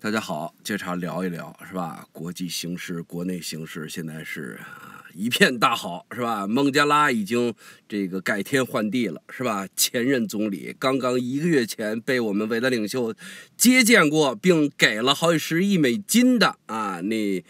大家好，接茬聊一聊是吧？国际形势、国内形势现在是一片大好是吧？孟加拉已经这个改天换地了是吧？前任总理刚刚一个月前被我们伟大领袖接见过，并给了好几十亿美金的啊那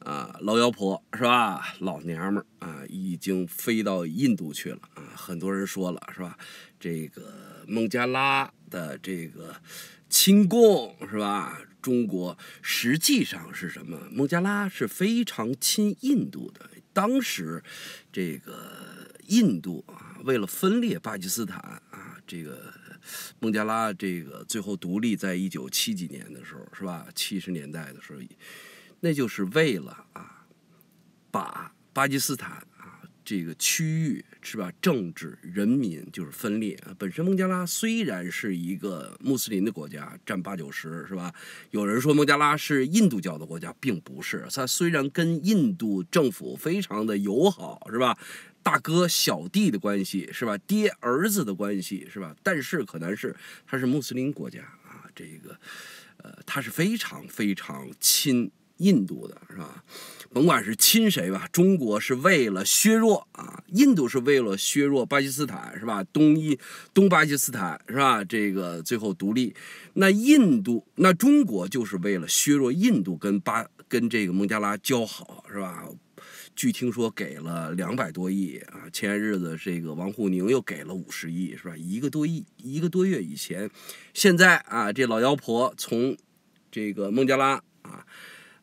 啊老妖婆是吧？老娘们啊已经飞到印度去了啊！很多人说了是吧？这个孟加拉的这个亲共是吧？中国实际上是什么？孟加拉是非常亲印度的。当时，这个印度啊，为了分裂巴基斯坦啊，这个孟加拉这个最后独立，在一九七几年的时候，是吧？七十年代的时候，那就是为了啊，把巴基斯坦。这个区域是吧？政治人民就是分裂啊。本身孟加拉虽然是一个穆斯林的国家，占八九十是吧？有人说孟加拉是印度教的国家，并不是。它虽然跟印度政府非常的友好是吧？大哥小弟的关系是吧？爹儿子的关系是吧？但是可能是它是穆斯林国家啊。这个，呃，它是非常非常亲印度的是吧？甭管是亲谁吧，中国是为了削弱啊，印度是为了削弱巴基斯坦是吧？东伊东巴基斯坦是吧？这个最后独立，那印度那中国就是为了削弱印度，跟巴跟这个孟加拉交好是吧？据听说给了两百多亿啊，前些日子这个王沪宁又给了五十亿是吧？一个多亿一个多月以前，现在啊这老妖婆从这个孟加拉啊。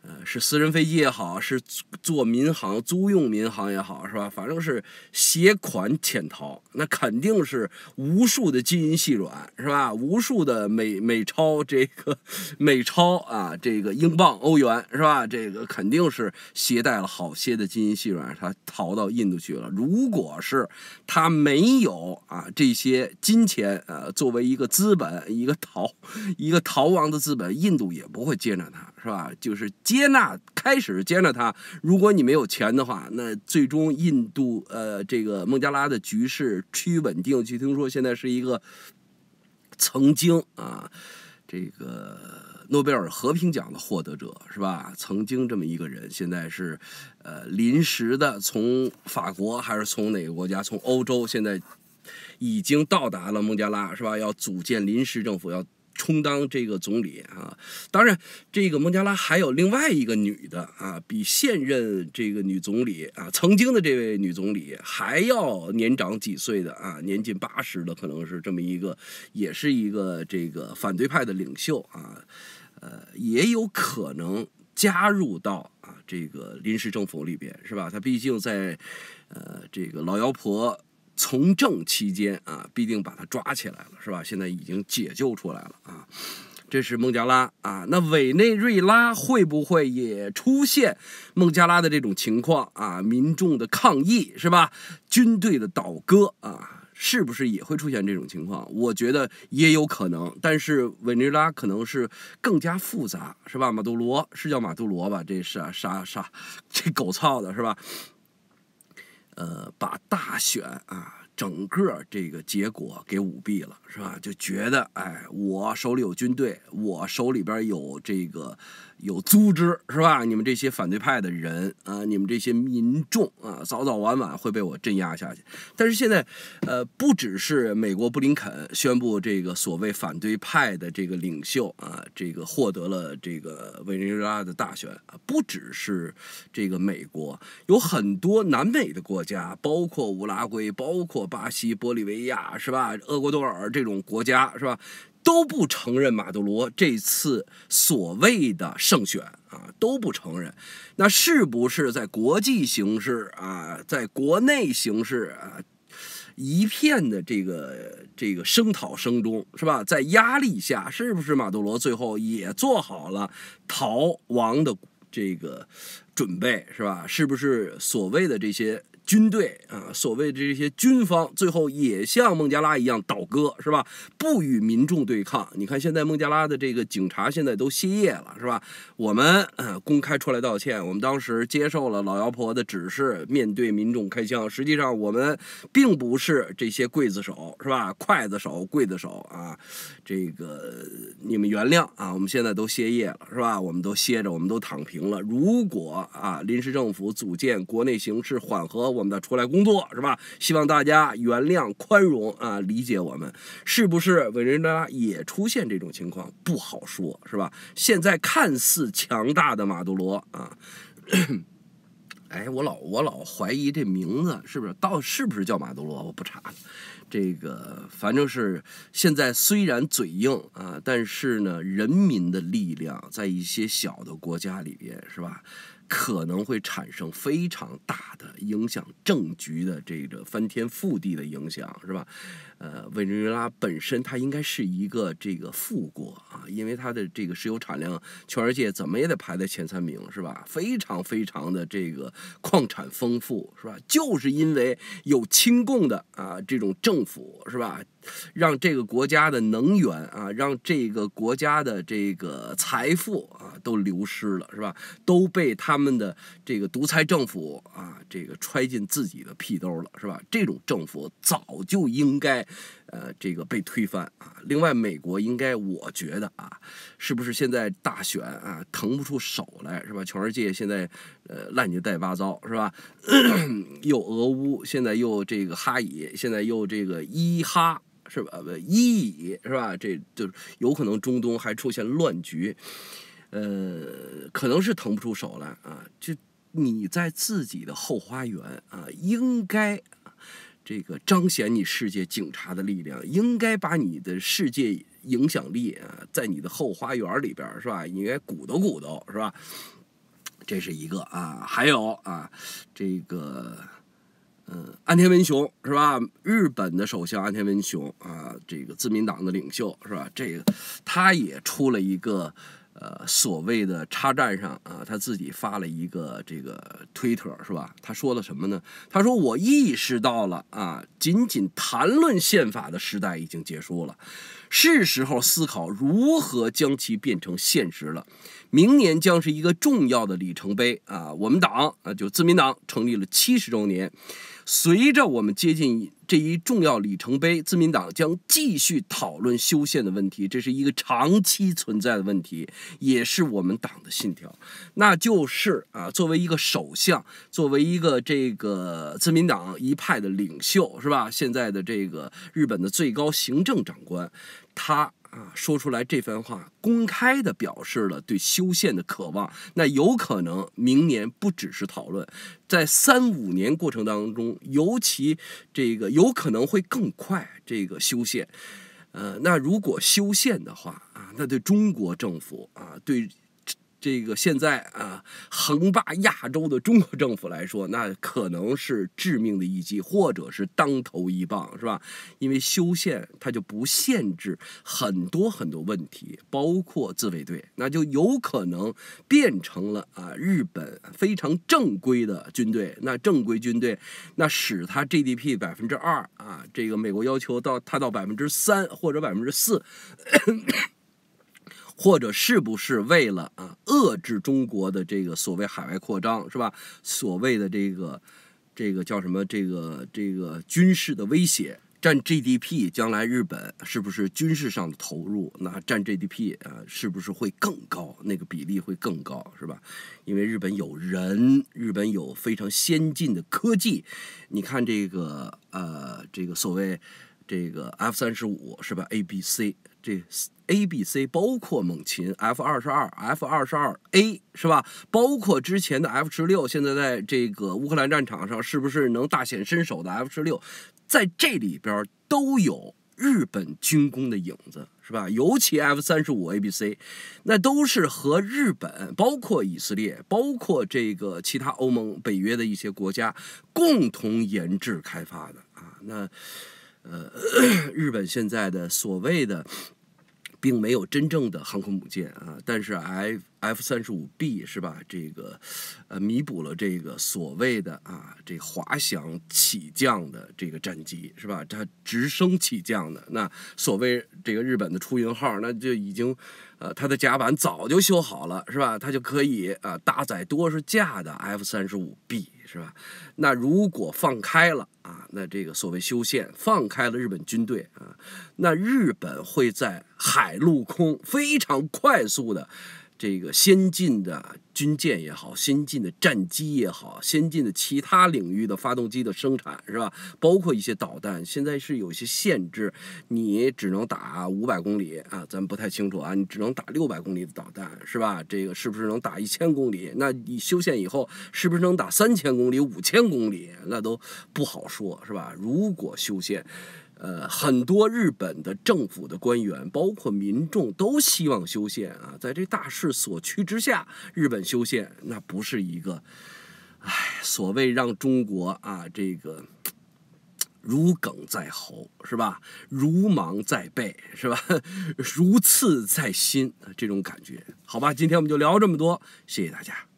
呃，是私人飞机也好，是坐民航租用民航也好，是吧？反正是携款潜逃，那肯定是无数的金银细软，是吧？无数的美美钞，这个美钞啊，这个英镑、欧元，是吧？这个肯定是携带了好些的金银细软，他逃到印度去了。如果是他没有啊这些金钱，呃，作为一个资本，一个逃一个逃亡的资本，印度也不会接纳他。是吧？就是接纳，开始接纳他。如果你没有钱的话，那最终印度呃，这个孟加拉的局势趋于稳定。据听说现在是一个曾经啊，这个诺贝尔和平奖的获得者，是吧？曾经这么一个人，现在是呃临时的，从法国还是从哪个国家？从欧洲现在已经到达了孟加拉，是吧？要组建临时政府，要。充当这个总理啊，当然，这个孟加拉还有另外一个女的啊，比现任这个女总理啊，曾经的这位女总理还要年长几岁的啊，年近八十的，可能是这么一个，也是一个这个反对派的领袖啊，呃，也有可能加入到啊这个临时政府里边，是吧？她毕竟在，呃，这个老妖婆。从政期间啊，必定把他抓起来了，是吧？现在已经解救出来了啊。这是孟加拉啊，那委内瑞拉会不会也出现孟加拉的这种情况啊？民众的抗议是吧？军队的倒戈啊，是不是也会出现这种情况？我觉得也有可能，但是委内瑞拉可能是更加复杂，是吧？马杜罗是叫马杜罗吧？这是啊，啥啥，这狗操的是吧？呃，把大选啊，整个这个结果给舞弊了，是吧？就觉得，哎，我手里有军队，我手里边有这个。有组织是吧？你们这些反对派的人啊，你们这些民众啊，早早晚晚会被我镇压下去。但是现在，呃，不只是美国布林肯宣布这个所谓反对派的这个领袖啊，这个获得了这个委内瑞拉的大选，啊，不只是这个美国，有很多南美的国家，包括乌拉圭、包括巴西、玻利维亚，是吧？厄瓜多尔这种国家，是吧？都不承认马杜罗这次所谓的胜选啊，都不承认。那是不是在国际形势啊，在国内形势啊，一片的这个这个声讨声中，是吧？在压力下，是不是马杜罗最后也做好了逃亡的这个准备，是吧？是不是所谓的这些？军队啊，所谓这些军方最后也像孟加拉一样倒戈，是吧？不与民众对抗。你看现在孟加拉的这个警察现在都歇业了，是吧？我们公开出来道歉，我们当时接受了老妖婆的指示，面对民众开枪。实际上我们并不是这些刽子手，是吧？刽子手、刽子手啊，这个你们原谅啊，我们现在都歇业了，是吧？我们都歇着，我们都躺平了。如果啊，临时政府组建，国内形势缓和。我们再出来工作是吧？希望大家原谅、宽容啊，理解我们是不是？委内瑞拉也出现这种情况不好说，是吧？现在看似强大的马杜罗啊，哎，我老我老怀疑这名字是不是到是不是叫马杜罗？我不查了，这个反正是现在虽然嘴硬啊，但是呢，人民的力量在一些小的国家里边是吧？可能会产生非常大的影响政局的这个翻天覆地的影响，是吧？呃，委内瑞拉本身它应该是一个这个富国啊，因为它的这个石油产量，全世界怎么也得排在前三名，是吧？非常非常的这个矿产丰富，是吧？就是因为有亲共的啊这种政府，是吧？让这个国家的能源啊，让这个国家的这个财富啊都流失了，是吧？都被他们的这个独裁政府啊这个揣进自己的屁兜了，是吧？这种政府早就应该。呃，这个被推翻啊！另外，美国应该，我觉得啊，是不是现在大选啊，腾不出手来，是吧？全世界现在呃，乱七八糟，是吧？又俄乌，现在又这个哈以，现在又这个伊哈，是吧？伊以，是吧？这就有可能中东还出现乱局，呃，可能是腾不出手来啊。就你在自己的后花园啊，应该。这个彰显你世界警察的力量，应该把你的世界影响力啊，在你的后花园里边是吧？应该鼓捣鼓捣是吧？这是一个啊，还有啊，这个嗯，安田文雄是吧？日本的首相安田文雄啊，这个自民党的领袖是吧？这个他也出了一个。呃，所谓的插站上啊，他自己发了一个这个推特，是吧？他说了什么呢？他说我意识到了啊，仅仅谈论宪法的时代已经结束了。是时候思考如何将其变成现实了。明年将是一个重要的里程碑啊，我们党啊，就自民党成立了七十周年。随着我们接近这一重要里程碑，自民党将继续讨论修宪的问题。这是一个长期存在的问题，也是我们党的信条。那就是啊，作为一个首相，作为一个这个自民党一派的领袖，是吧？现在的这个日本的最高行政长官。他啊，说出来这番话，公开的表示了对修宪的渴望。那有可能明年不只是讨论，在三五年过程当中，尤其这个有可能会更快这个修宪。呃，那如果修宪的话啊，那对中国政府啊，对。这个现在啊，横霸亚洲的中国政府来说，那可能是致命的一击，或者是当头一棒，是吧？因为修宪它就不限制很多很多问题，包括自卫队，那就有可能变成了啊日本非常正规的军队。那正规军队，那使它 GDP 百分之二啊，这个美国要求到它到百分之三或者百分之四。或者是不是为了啊遏制中国的这个所谓海外扩张，是吧？所谓的这个这个叫什么？这个这个军事的威胁占 GDP，将来日本是不是军事上的投入那占 GDP 啊？是不是会更高？那个比例会更高，是吧？因为日本有人，日本有非常先进的科技。你看这个呃，这个所谓这个 F 三十五是吧？A B C。这 A、B、C 包括猛禽 F 二十二、F 二十二 A 是吧？包括之前的 F 十六，现在在这个乌克兰战场上是不是能大显身手的 F 十六？在这里边都有日本军工的影子是吧？尤其 F 三十五 A、B、C，那都是和日本，包括以色列，包括这个其他欧盟、北约的一些国家共同研制开发的啊。那呃，日本现在的所谓的。并没有真正的航空母舰啊，但是还。F 三十五 B 是吧？这个，呃，弥补了这个所谓的啊，这滑翔起降的这个战机是吧？它直升起降的。那所谓这个日本的出云号，那就已经，呃，它的甲板早就修好了是吧？它就可以啊，搭载多少架的 F 三十五 B 是吧？那如果放开了啊，那这个所谓修宪放开了日本军队啊，那日本会在海陆空非常快速的。这个先进的军舰也好，先进的战机也好，先进的其他领域的发动机的生产是吧？包括一些导弹，现在是有些限制，你只能打五百公里啊，咱不太清楚啊，你只能打六百公里的导弹是吧？这个是不是能打一千公里？那你修线以后是不是能打三千公里、五千公里？那都不好说，是吧？如果修线。呃，很多日本的政府的官员，包括民众，都希望修宪啊。在这大势所趋之下，日本修宪那不是一个，哎，所谓让中国啊这个如鲠在喉是吧？如芒在背是吧？如刺在心这种感觉。好吧，今天我们就聊这么多，谢谢大家。